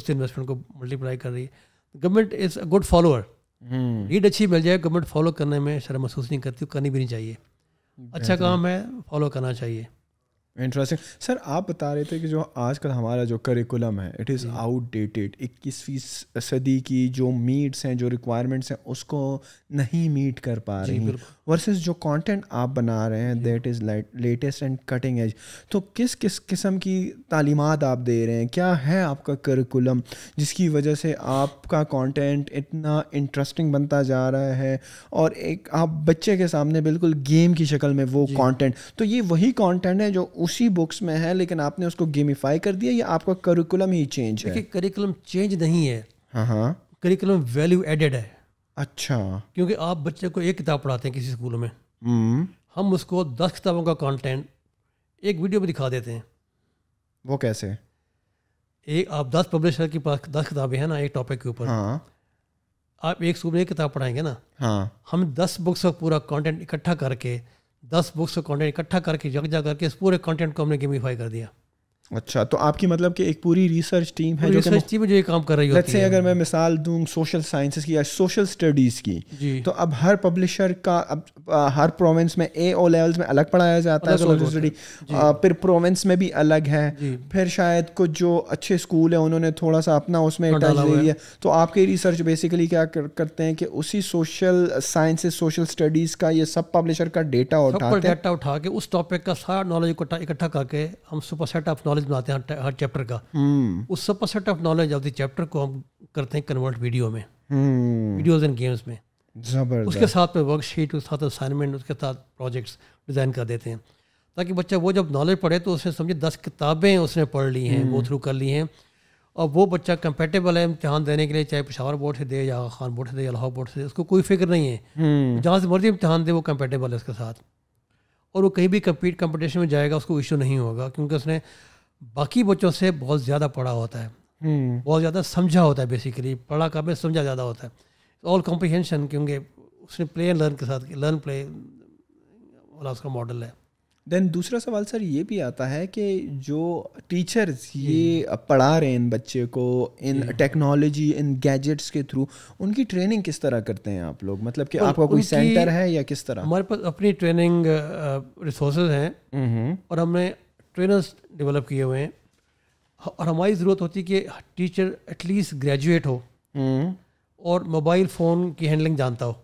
उस इन्वेस्टमेंट को मल्टीप्लाई कर रही है government is a good follower हम्म। रीड अच्छी मिल जाए गवर्नमेंट फॉलो करने में शर्म महसूस नहीं करती करनी भी नहीं चाहिए अच्छा काम है फॉलो करना चाहिए इंटरेस्टिंग सर आप बता रहे थे कि जो आजकल हमारा जो करिकुलम है इट इज़ आउटडेटेड इक्कीसवीं सदी की जो मीट्स हैं जो रिक्वायरमेंट्स हैं उसको नहीं मीट कर पा रही वर्सेस जो कंटेंट आप बना रहे हैं that is latest and cutting edge तो किस किस किस्म की तालीमत आप दे रहे हैं क्या है आपका करिकुलम जिसकी वजह से आपका कंटेंट इतना इंटरेस्टिंग बनता जा रहा है और एक आप बच्चे के सामने बिल्कुल गेम की शक्ल में वो कंटेंट तो ये वही कंटेंट है जो उसी बुक्स में है लेकिन आपने उसको गेमिफाई कर दिया या आपका करिकुलम ही चेंज है करिकुलम चेंज नहीं है हाँ हाँ करिकुलम वैल्यू एडेड है अच्छा क्योंकि आप बच्चे को एक किताब पढ़ाते हैं किसी स्कूल में हम्म। हम उसको दस किताबों का कंटेंट एक वीडियो में दिखा देते हैं वो कैसे एक आप दस पब्लिशर के पास दस किताबें हैं ना एक टॉपिक के ऊपर हाँ। आप एक स्कूल में एक किताब पढ़ाएंगे ना हाँ। हम दस बुक्स का पूरा कंटेंट इकट्ठा करके दस बुक्स का कंटेंट इकट्ठा करके जा करके इस पूरे कंटेंट को हमने गेमिफाई कर दिया अच्छा तो आपकी मतलब कि एक पूरी रिसर्च टीम है जो रिसर्च टीम जो ये काम कर रही होती है अगर मैं मिसाल दूँ सोशल साइंसेस की या सोशल स्टडीज़ की तो अब हर पब्लिशर का अब हर प्रोविंस में ए ओ लेवल्स में अलग पढ़ाया जाता है सोशल स्टडी फिर प्रोविंस में भी अलग है फिर शायद कुछ जो अच्छे स्कूल है उन्होंने थोड़ा सा अपना उसमें अटैच हाँ, रही है तो आपकी रिसर्च बेसिकली क्या करते हैं कि उसी सोशल साइंसेस सोशल स्टडीज़ का ये सब पब्लिशर का डेटा उठा डेटा उठा के उस टॉपिक का सारा नॉलेज इकट्ठा करके हम superset of knowledge knowledge बनाते हैं हर चैप्टर का हम्म। उस subset of knowledge of the chapter को हम करते हैं कन्वर्ट वीडियो में वीडियोज एंड गेम्स में उसके साथ में वर्कशीट उसके साथ असाइनमेंट उसके साथ प्रोजेक्ट्स डिज़ाइन कर देते हैं ताकि बच्चा वो जब नॉलेज पढ़े तो उसने समझे दस किताबें उसने पढ़ ली हैं वो हम्म। थ्रू कर ली हैं और वो बच्चा कंपेटेबल है इम्तहान देने के लिए चाहे पिशावर बोर्ड से दे या खान बोर्ड से दे या लाहौर बोर्ड से दे उसको कोई फिक्र नहीं है हम्म। जहाँ से मर्जी इम्तहान दे वो कंपेटेबल है उसके साथ और वो कहीं भी कम्पीट कंपटीशन में जाएगा उसको इशू नहीं होगा क्योंकि उसने बाकी बच्चों से बहुत ज़्यादा पढ़ा होता है हम्म। बहुत ज़्यादा समझा होता है बेसिकली पढ़ा का में समझा ज़्यादा होता है ऑल कॉम्प्रीहेंशन क्योंकि उसने प्ले एंड लर्न के साथ लर्न प्ले वाला उसका मॉडल है देन दूसरा सवाल सर ये भी आता है कि जो टीचर्स हम्म। ये पढ़ा रहे हैं इन बच्चे को इन टेक्नोलॉजी हम्म। इन गैजेट्स के थ्रू उनकी ट्रेनिंग किस तरह करते हैं आप लोग मतलब कि आपका कोई सेंटर है या किस तरह हमारे पास अपनी ट्रेनिंग रिसोर्सेज हैं और हमने ट्रेनर्स डेवलप किए हुए हैं और हमारी ज़रूरत होती है कि टीचर एटलीस्ट ग्रेजुएट हो हम्म। और मोबाइल फ़ोन की हैंडलिंग जानता हो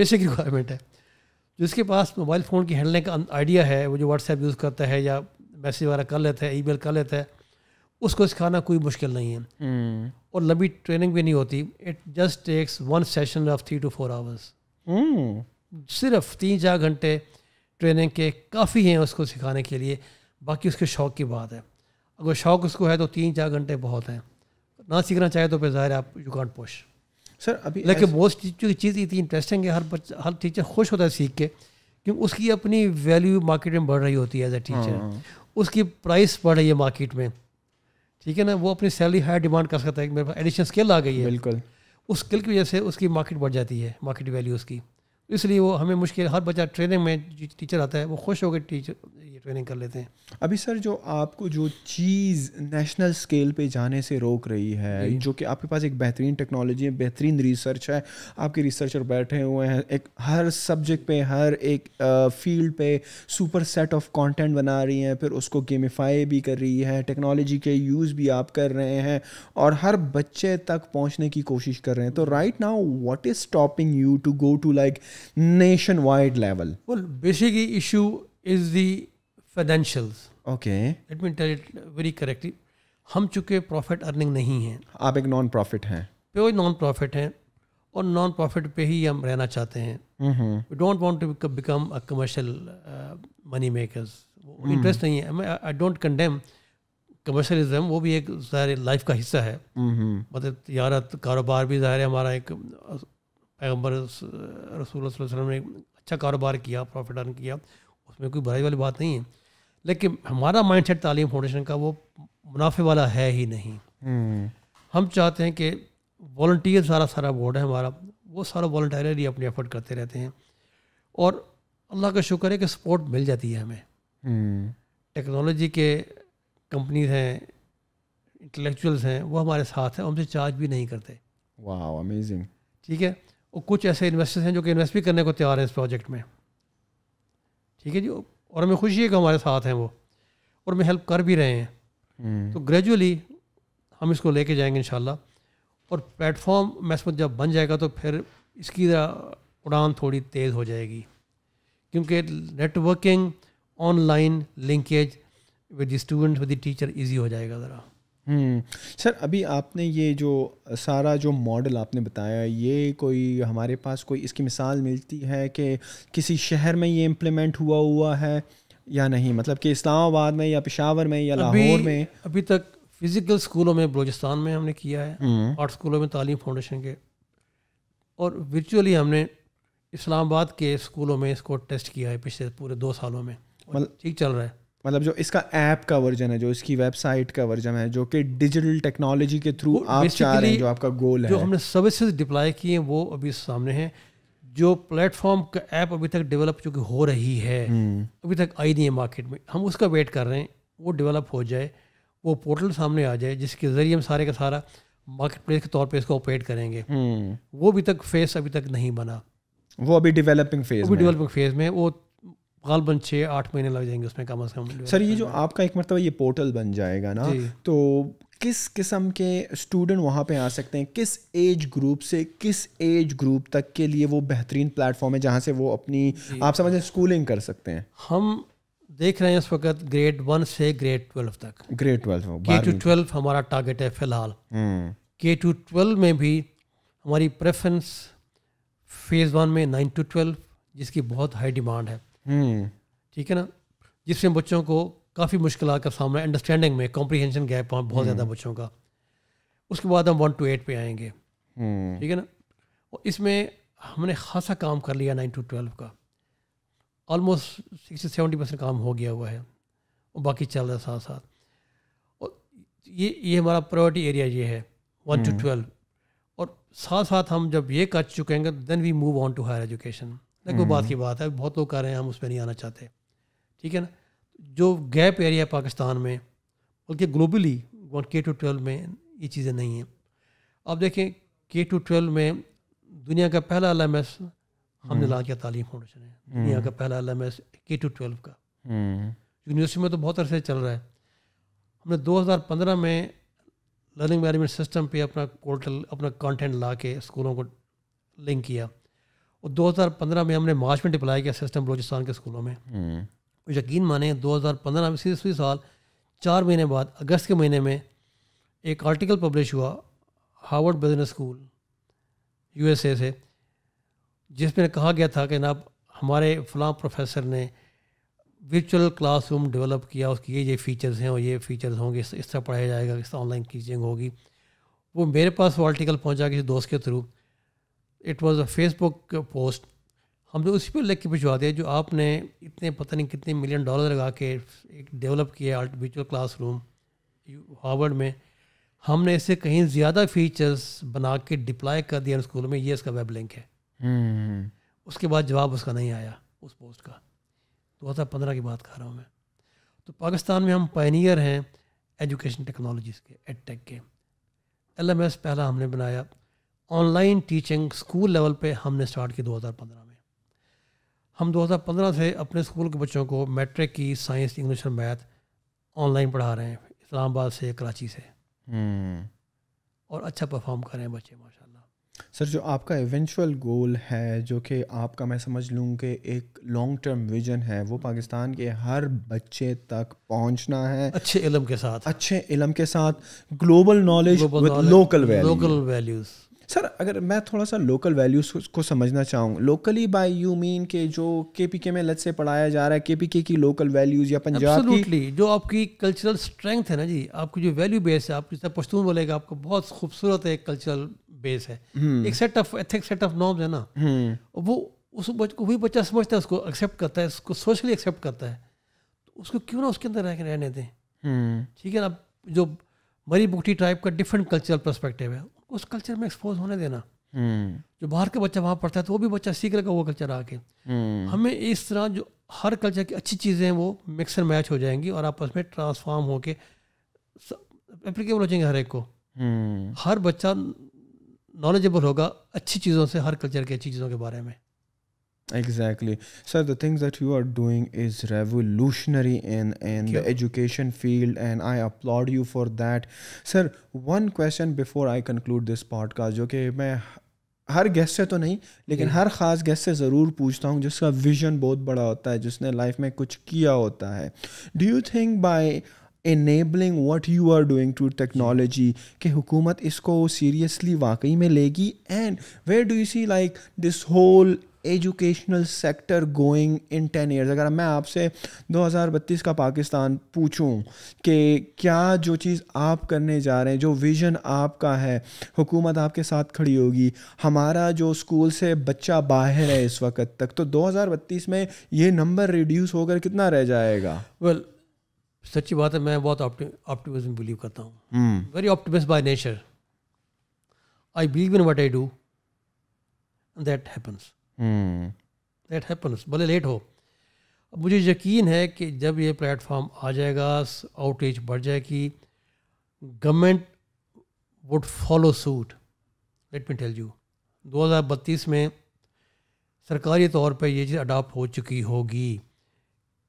बेसिक रिक्वायरमेंट है जिसके पास मोबाइल फ़ोन की हैंडलिंग का आइडिया है वो जो व्हाट्सएप यूज़ करता है या मैसेज वगैरह कर लेता है ई कर लेता है उसको सिखाना कोई मुश्किल नहीं है हम्म। और लंबी ट्रेनिंग भी नहीं होती it just takes one session of three two four hours सिर्फ तीन चार घंटे ट्रेनिंग के काफ़ी हैं उसको सिखाने के लिए बाकी उसके शौक़ की बात है अगर शौक़ उसको है तो तीन चार घंटे बहुत हैं ना सीखना चाहे तो फिर ज़ाहिर आप यू कॉन्ट पुश सर अभी लेकिन बहुत टीचर की चीज़ इतनी इंटरेस्टिंग है हर बच्चा हर टीचर खुश होता है सीख के क्योंकि उसकी अपनी वैल्यू मार्केट में बढ़ रही होती है एज ए टीचर उसकी प्राइस बढ़ रही है मार्केट में ठीक है ना वो अपनी सैलरी हाई डिमांड कर सकता है मेरे पास एडिशन स्किल आ गई है बिल्कुल उस स्किल की वजह से उसकी मार्केट बढ़ जाती है मार्केट वैल्यू उसकी इसलिए वो हमें मुश्किल हर बच्चा ट्रेनिंग में जो टीचर आता है वो खुश होकर टीचर ये ट्रेनिंग कर लेते हैं अभी सर जो आपको जो चीज़ नेशनल स्केल पे जाने से रोक रही है जो कि आपके पास एक बेहतरीन टेक्नोलॉजी है बेहतरीन रिसर्च है आपके रिसर्चर बैठे हुए हैं एक हर सब्जेक्ट पे हर एक फील्ड पे सुपर सेट ऑफ कंटेंट बना रही हैं फिर उसको गेमिफाई भी कर रही है टेक्नोलॉजी के यूज़ भी आप कर रहे हैं और हर बच्चे तक पहुँचने की कोशिश कर रहे हैं तो right now what is stopping you to go to like nation wide level well basically issue is the financials okay हम चूंकि प्रॉफिट अर्निंग नहीं है आप एक नॉन प्रॉफिट हैं प्योर नॉन प्रॉफिट हैं और नॉन प्रॉफिट पे ही हम रहना चाहते हैं don't want to become a commercial money makers interest नहीं है आई डोंट कंडेम कमर्शलिज्म वो भी एक लाइफ का हिस्सा है mm-hmm. मतलब यार कारोबार भी ज़ाहिर है हमारा एक पैगम्बर रसूल वसलम ने अच्छा कारोबार किया प्रॉफिट अर्न किया उसमें कोई बुराई वाली बात नहीं है लेकिन हमारा माइंड सेट तालीम फाउंडेशन का वो मुनाफे वाला है ही नहीं हम्म। हम चाहते हैं कि वॉल्टियर सारा सारा बोर्ड है हमारा वो सारा वॉल्टरली अपने एफर्ट करते रहते हैं और अल्लाह का शुक्र है कि सपोर्ट मिल जाती है हमें टेक्नोलॉजी हम्म। के कंपनीज हैं इंटेलेक्चुअल्स हैं वो हमारे साथ हैं हमसे चार्ज भी नहीं करते वाह अमेजिंग ठीक है और कुछ ऐसे इन्वेस्टर्स हैं जो कि इन्वेस्ट भी करने को तैयार हैं इस प्रोजेक्ट में ठीक है जी और हमें खुशी है कि हमारे साथ हैं वो और हमें हेल्प कर भी रहे हैं हम्म। तो ग्रेजुअली हम इसको लेके जाएंगे इन और प्लेटफॉर्म मैसमत जब बन जाएगा तो फिर इसकी उड़ान थोड़ी तेज़ हो जाएगी क्योंकि networking online linkage with student with teacher easy हो जाएगा ज़रा हम्म। सर अभी आपने ये जो सारा जो मॉडल आपने बताया ये कोई हमारे पास कोई इसकी मिसाल मिलती है कि किसी शहर में ये इम्प्लीमेंट हुआ हुआ है या नहीं मतलब कि इस्लामाबाद में या पिशावर में या लाहौर में अभी तक फिज़िकल स्कूलों में बलोचिस्तान में हमने किया है हम्म। आर्ट स्कूलों में तालीम फाउंडेशन के और वर्चुअली हमने इस्लामाबाद के स्कूलों में इसको टेस्ट किया है पिछले पूरे दो सालों में ठीक चल रहा है मतलब जो इसका ऐप का वर्जन है जो इसकी वेबसाइट का वर्जन है जो कि डिजिटल टेक्नोलॉजी के थ्रू आप चाह रहे हैं जो आपका गोल है जो हमने सर्विसेज डिप्लाई की हैं वो अभी सामने हैं जो प्लेटफॉर्म का ऐप अभी तक डेवलप जो हो रही है हम्म। अभी तक आई नहीं है मार्केट में हम उसका वेट कर रहे हैं वो डेवलप हो जाए वो पोर्टल सामने आ जाए जिसके ज़रिए हम सारे का सारा मार्केट प्लेस के तौर पर इसको ऑपरेट करेंगे हम्म। वो अभी तक फेस अभी तक नहीं बना वो अभी डेवलपिंग फेज अभी डेवलपिंग फेज में वो गालबन छः आठ महीने लग जाएंगे उसमें कम अज़ कम सर ये जो आपका एक मरतबा ये पोर्टल बन जाएगा ना तो किस किस्म के स्टूडेंट वहाँ पे आ सकते हैं किस एज ग्रुप से किस एज ग्रुप तक के लिए वो बेहतरीन प्लेटफॉर्म है जहाँ से वो अपनी आप समझ स्कूलिंग कर सकते हैं हम देख रहे हैं इस वक्त ग्रेड वन से ग्रेड ट्वेल्व तक grade twelve K to twelve हमारा टारगेट है फिलहाल के टू ट्वेल्व में भी हमारी प्रेफरेंस फेज़ वन में नाइन टू ट्वेल्व जिसकी बहुत हाई डिमांड है हम्म। ठीक है ना जिसमें बच्चों को काफ़ी मुश्किल का सामना अंडरस्टैंडिंग में कॉम्प्रीहेंशन गैप बहुत ज़्यादा हम्म। बच्चों का उसके बाद हम वन टू एट पे आएंगे हम्म। ठीक है ना और इसमें हमने खासा काम कर लिया नाइन टू ट्वेल्व का ऑलमोस्ट सिक्सटी सेवेंटी परसेंट काम हो गया हुआ है और बाकी चल रहा है साथ साथ और ये ये हमारा प्रायोरिटी एरिया ये है वन टू ट्वेल्व और साथ साथ हम जब ये कर चुके हैं then we move on to higher education देखो बात हम्म। की बात है बहुत लोग कह रहे हैं हम उस पर नहीं आना चाहते ठीक है ना जो गैप एरिया पाकिस्तान में बल्कि globally one K to twelve में ये चीज़ें नहीं हैं अब देखें के टू ट्वेल्व में दुनिया का पहला एल एम एस हमने हम्म। ला किया तालीम फाउंडेशन है दुनिया हम्म। का पहला L M S K to twelve का यूनिवर्सिटी में तो बहुत अरसे चल रहा है हमने 2015 में लर्निंग मैनेजमेंट सिस्टम पे अपना पोर्टल अपना कंटेंट ला के स्कूलों को लिंक किया और 2015 में हमने मार्च में डिप्लाई किया सिस्टम बलोचिस्तान के स्कूलों में हम्म। तो यकीन माने 2015 में इसी साल चार महीने बाद अगस्त के महीने में एक आर्टिकल पब्लिश हुआ हार्वर्ड बिजनेस स्कूल यू से जिसमें कहा गया था कि जनाब हमारे फलां प्रोफेसर ने वर्चुअल क्लासरूम डेवलप किया उसकी ये ये फीचर्स हैं और ये फीचर्स होंगे इस तरह पढ़ाया जाएगा इस तरह ऑनलाइन टीचिंग होगी वो मेरे पास वो आर्टिकल पहुंचा किसी दोस्त के through it was a Facebook post हमने उसी पर लिख के भिजवा दिया जो आपने इतने पता नहीं कितने मिलियन डॉलर लगा के एक डेवलप किया क्लास रूम हार्वर्ड में हमने इससे कहीं ज़्यादा फीचर्स बना के डिप्लाई कर दिया स्कूल में ये इसका वेब लिंक है hmm. उसके बाद जवाब उसका नहीं आया उस पोस्ट का दो हज़ार पंद्रह की बात कर रहा हूँ मैं तो पाकिस्तान में हम पाइनियर हैं एजुकेशन टेक्नोलॉजीज़ के एड टेक के एल पहला हमने बनाया ऑनलाइन टीचिंग स्कूल लेवल पे हमने स्टार्ट की 2015 में हम 2015 से अपने स्कूल के बच्चों को मैट्रिक की साइंस इंग्लिश और मैथ ऑनलाइन पढ़ा रहे हैं इस्लामाबाद से कराची से हम्म। और अच्छा परफॉर्म कर रहे हैं बच्चे माशाल्लाह सर जो आपका इवेंचुअल गोल है जो कि आपका मैं समझ लूँ कि एक लॉन्ग टर्म विजन है वो पाकिस्तान के हर बच्चे तक पहुँचना है अच्छे इलम के साथ अच्छे इलम के साथ global knowledge local values sir अगर मैं थोड़ा सा लोकल वैल्यूज़ को समझना चाहूँ लोकली बाय यू मीन के जो के पी के में लत से पढ़ाया जा रहा है के पी के की लोकल वैल्यूज़ या पंजाब की जो आपकी कल्चरल स्ट्रेंथ है ना जी आपकी जो वैल्यू बेस है आपकी जिस पश्तून बोलेगा आपका बहुत खूबसूरत है कल्चरल बेस है हम्म। एक set of ethic set of norms है ना हम्म। वो उस बच्चे वही बच्चा समझता है उसको एक्सेप्ट करता है उसको सोशली एक्सेप्ट करता है तो उसको क्यों ना उसके अंदर रह रहने दें हम्म। ठीक है ना जो मरी बुकटी टाइप का डिफरेंट कल्चरल परस्पेक्टिव है उस कल्चर में एक्सपोज होने देना हम्म। जो बाहर का बच्चा वहाँ पढ़ता है तो वो भी बच्चा सीख लेगा वो कल्चर आके हम्म। हमें इस तरह जो हर कल्चर की अच्छी चीज़ें वो मिक्स एंड मैच हो जाएंगी और आपस में ट्रांसफॉर्म होके एप्लीकेबल हो जाएंगे हर एक को हम्म। हर बच्चा नॉलेजेबल होगा अच्छी चीज़ों से हर कल्चर की अच्छी चीज़ों के बारे में Exactly. So the things that you are doing is revolutionary in in the education field and I applaud you for that. Sir, one question before I conclude this podcast okay कि हर guest से तो नहीं लेकिन हर ख़ास guest से ज़रूर पूछता हूँ जिसका विजन बहुत बड़ा होता है जिसने लाइफ में कुछ किया होता है do you think by enabling what you are doing to technology कि हुकूमत इसको सीरियसली वाकई में लेगी and where do you see like this whole educational sector going in ten years अगर मैं आपसे 2032 का पाकिस्तान पूछूं कि क्या जो चीज़ आप करने जा रहे हैं जो विज़न आपका है हुकूमत आपके साथ खड़ी होगी हमारा जो स्कूल से बच्चा बाहर है इस वक्त तक तो 2032 में ये नंबर रिड्यूस होकर कितना रह जाएगा वेल well, सच्ची बात है मैं बहुत ऑप्टिमिज्म बिलीव करता हूँ very optimist by nature I believe in what I do that happens that hmm. Happens भले लेट हो अब मुझे यकीन है कि जब ये प्लेटफॉर्म आ जाएगा आउटरीच बढ़ जाएगी government would follow suit let me tell you 2032 में सरकारी तौर पे ये चीज़ अडाप्ट हो चुकी होगी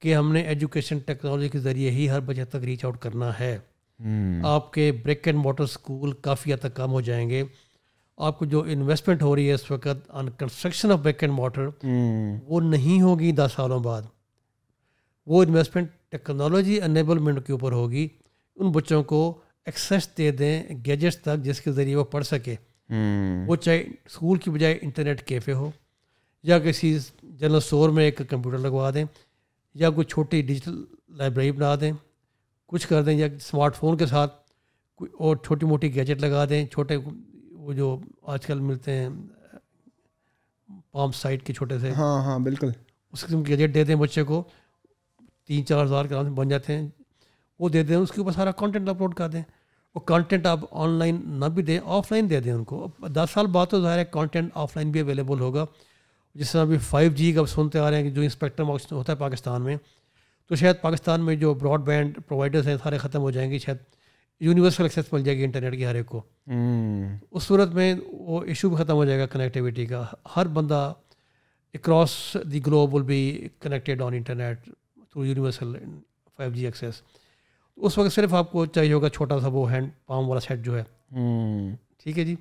कि हमने एजुकेशन टेक्नोलॉजी के ज़रिए ही हर बच्चे तक रीच आउट करना है hmm. आपके ब्रेक एंड वाटर स्कूल काफ़ी हद तक कम हो जाएंगे आपको जो इन्वेस्टमेंट हो रही है इस वक्त on construction of back end motor वो नहीं होगी दस सालों बाद वो इन्वेस्टमेंट टेक्नोलॉजी अनेबलमेंट के ऊपर होगी उन बच्चों को एक्सेस दे दें गैजेट्स तक जिसके ज़रिए वो पढ़ सके hmm. वो चाहे स्कूल की बजाय इंटरनेट कैफ़े हो या किसी जनरल स्टोर में एक कंप्यूटर लगवा दें या कोई छोटी डिजिटल लाइब्रेरी बना दें कुछ कर दें या स्मार्टफोन के साथ और छोटी मोटी गैजेट लगा दें छोटे वो जो आजकल मिलते हैं पाम साइट के छोटे से हाँ हाँ बिल्कुल उस किस्म के गजट देते हैं बच्चे को तीन चार हज़ार के आराम से बन जाते हैं वो दे दें उसके ऊपर सारा कंटेंट अपलोड कर दें वो कंटेंट आप ऑनलाइन ना भी दें ऑफलाइन दे दें उनको दस साल बाद तो ज़ाहिर है कंटेंट ऑफलाइन भी अवेलेबल होगा जिस तरह अभी फाइव जी का सुनते आ रहे हैं कि जो इंस्पेक्टर होता है पाकिस्तान में तो शायद पाकिस्तान में जो ब्रॉडबैंड प्रोवाइडर्स हैं सारे ख़त्म हो जाएंगे शायद यूनिवर्सल एक्सेस मिल जाएगी इंटरनेट की हर एक को हम्म। उस सूरत में वो इशू भी ख़त्म हो जाएगा कनेक्टिविटी का हर बंदा across the globe will be connected on internet through universal five G access उस वक्त सिर्फ आपको चाहिए होगा छोटा सा वो हैंड पाम वाला सेट जो है हम्म। ठीक है जी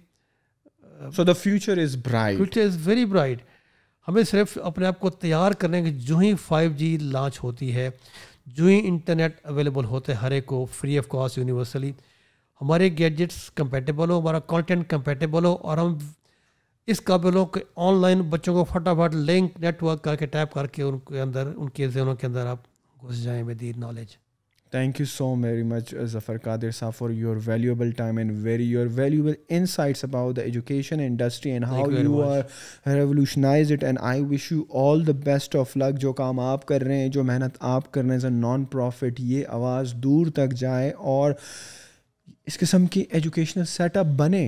so the future is bright future is very bright हमें सिर्फ अपने आप को तैयार करने के जो ही फाइव जी लॉन्च होती है जो ही इंटरनेट अवेलेबल होते हर एक को फ्री ऑफ कॉस्ट यूनिवर्सली हमारे गैजेट्स कंपेटेबल हो हमारा कंटेंट कंपेटेबल हो और हम इस काबिल हो कि ऑनलाइन बच्चों को फटाफट लिंक नेटवर्क करके टैप करके उनके अंदर उनके जहनों के अंदर आप घुस जाएँ with knowledge Thank you so very much, Zafar Qadir Sa, for your valuable time and very your valuable insights about the education industry and how Thank you are revolutionize it. And I wish you all the best of luck. जो काम आप कर रहे हैं जो मेहनत आप कर रहे हैं एज अ नॉन प्रॉफिट ये आवाज़ दूर तक जाए और इस किस्म की एजुकेशनल सेटअप बने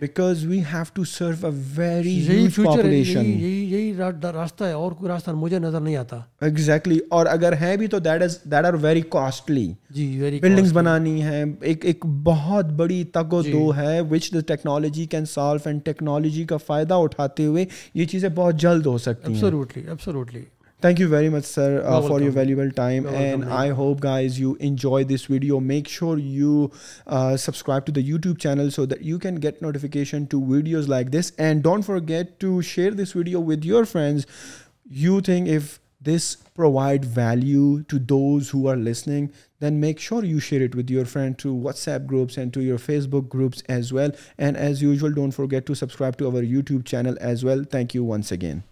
because we have to serve a very population यही यही रास्ता है और कोई रास्ता मुझे नजर नहीं आता एग्जैक्टली exactly. और अगर है भी तो that is that are very costly जी वेरी बिल्डिंग्स बनानी है एक एक बहुत बड़ी तगो दो है which the technology can solve and technology का फायदा उठाते हुए ये चीज़ें बहुत जल्द हो सकती हैं Thank you very much, sir, uh, for your valuable time. You're and welcome, I hope, guys, you enjoy this video. Make sure you uh, subscribe to the YouTube channel so that you can get notification to videos like this. And don't forget to share this video with your friends. You think if this provide value to those who are listening then make sure you share it with your friend to whatsapp groups and to your facebook groups as well and as usual don't forget to subscribe to our youtube channel as well thank you once again